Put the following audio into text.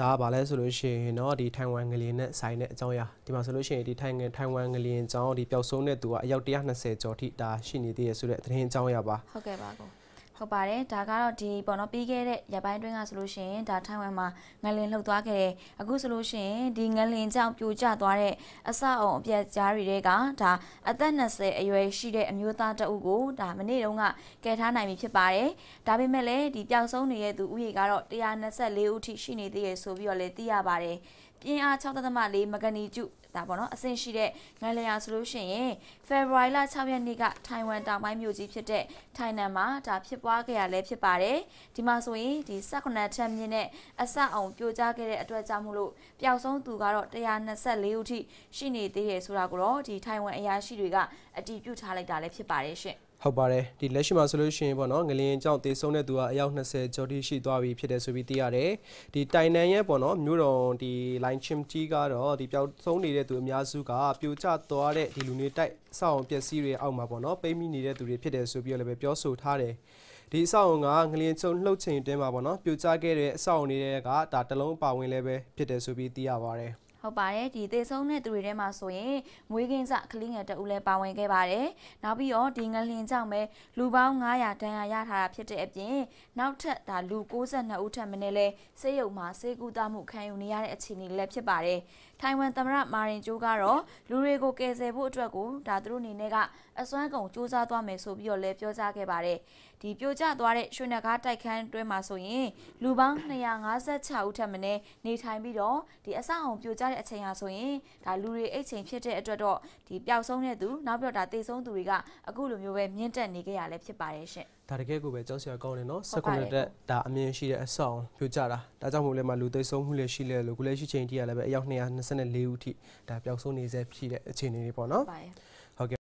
ဒါကဘာလဲဆိုလို့ရှိရင်เนาะဒီထိုင်ဝမ်ငလျင်နဲ့ဆိုင်တဲ့အကြောင်းအရာဒီမှာဆိုလို့ရှိရင်ဒီထိုင်ငယ်ထိုင်ဝမ်ငလျင်အကြောင်းဒီပျောက်ဆုံးတဲ့သူကအယောက်120ကျော်ထိဒါရှိနေသေးရဆိုတဲ့သတင်းအကြောင်းအရာပါဟုတ်ကဲ့ပါကောဟုတ်ပါတယ်ဒါကတော့ဒီပေါ့နော်ပြီးခဲ့တဲ့ရပိုင်းတွင်းကဆိုလို့ရှိရင်ဒါထိုင်ဝမ်မှာငလင်လှုပ်သွားခဲ့တယ်အခုဆိုလို့ရှိရင်ဒီငလင်ကြောင့်ပြိုကျသွားတဲ့အဆောက်အုံအပြက်ကြားတွေတဲကဒါအသက်20အရွယ်ရှိတဲ့အမျိုးသားတအုပ်ကိုဒါမနေ့တုန်းကကယ်ထားနိုင်ပြီဖြစ်ပါတယ်ဒါပေမဲ့လည်းဒီပျောက်ဆုံးနေတဲ့သူဦးရေကတော့124ဦးထိရှိနေသေးရဆိုပြီးတော့လည်းသိရပါတယ်ပြင်းအား6.4မဂနီကျုဒါပေါ့နော်အဆင့်ရှိတဲ့ငလျာဆိုလို့ရှိရင် February လ6ရက်နေ့ကထိုင်ဝမ်တောင်ပိုင်းမြို့ကြီးဖြစ်တဲ့ထိုင်နန်မှာဒါဖြစ်ပွားခဲ့ရလဲဖြစ်ပါတယ်ဒီမှာဆိုရင်ဒီ18ထက်မြင့်တဲ့အဆအောင်ပြိုကျခဲ့တဲ့အတွက်ကြောင့်မို့လို့ပျောက်ဆုံးသူကတော့124ဦးထိရှိနေသေးတယ်ဆိုတာကိုတော့ဒီထိုင်ဝမ်အရာရှိတွေကအတည်ပြုထားလိုက်တာလည်းဖြစ်ပါတယ်ရှင့်ဟုတ်ပါတယ်ဒီလက်ရှိမှာဆိုလို့ရှိရင်ပေါ့နော်ငလင်ကြောင့်တေဆုံးတဲ့သူကအယောက်20ကျော်တိရှိသွားပြီဖြစ်တယ်ဆိုပြီးသိရတယ်ဒီတိုင်နန်ရဲ့ပေါ့နော်မြို့တော်ဒီ line chim ကြီးကတော့ဒီပျောက်ဆုံးနေတဲ့သူအများစုကပြိုကျသွားတဲ့ဒီလူနေတိုက်အဆောက်အုံပျက်စီးတွေအောက်မှာပေါ့နော်ပိတ်မိနေတဲ့သူတွေဖြစ်တယ်ဆိုပြီးတော့လည်းပြောဆိုထားတယ်ဒီအဆောက်အုံကငလျင်ချုံလှုပ်ချိန်အတွင်းမှာပေါ့နော်ပြိုကျခဲ့တဲ့အဆောက်အုံတွေကဒါတလုံးပါဝင်လည်းပဲဖြစ်တယ်ဆိုပြီးသိရပါတယ်။ဟုတ်ပါတယ်ဒီသေဆုံးတဲ့သူတွေထဲမှာဆိုရင်မွေးကင်းစကလေးငယ်တအူလည်းပါဝင်ခဲ့ပါတယ်နောက်ပြီးတော့ဒီငလင်ကြောင့်ပဲလူပေါင်း900တန်ရာရထားတာဖြစ်တဲ့အပြင်နောက်ထပ်ဒါလူ62ဦးထပ်မင်းလဲဆေးရုံမှာဆေးကုသမှုခံယူနေရတဲ့အခြေအနေလည်းဖြစ်ပါတယ်ထိုင်ဝမ်သမ္မတမာရင်ကျိုးကတော့လူတွေကိုကယ်ဆယ်ဖို့အတွက်ကိုဒါသူတို့အနေနဲ့ကအစွမ်းကုန်စူးစမ်းသွားမယ်ဆိုပြီးတော့လည်းပြောကြားခဲ့ပါတယ်ဒီပြိုကျသွားတဲ့ရွှေနဂါတိုက်ခန်းတွဲမှာဆိုရင်လူပေါင်း256ဦးထပ်မင်းနေထိုင်ပြီးတော့ဒီအဆောက်အုံပြိုကျတဲ့အချိန်ဟာဆိုရင်ဒါလူတွေအဲ့ချိန်ဖြစ်တဲ့အတွက်တော့ဒီပျောက်ဆုံးတဲ့သူနောက်ပြော့ဒါတေဆုံးသူတွေကအခုလိုမျိုးပဲမြင့်တက်နေကြရလဲဖြစ်ပါတယ်ရှင်ဒါတကယ်ကိုပဲကြောက်စရာကောင်းတယ်နော်19တက်ဒါအမြင်ရှိတဲ့အဆောင်ပြကြတာဒါကြောင့်မို့လဲမှာလူသိဆုံးမှုလည်းရှိလဲလို့ကိုလည်းရှိချိန်တိရလည်းပဲအယောက်224ဦးထိဒါပျောက်ဆုံးနေစေဖြစ်တဲ့အခြေအနေတွေပေါ့နော်ဟုတ်ကဲ့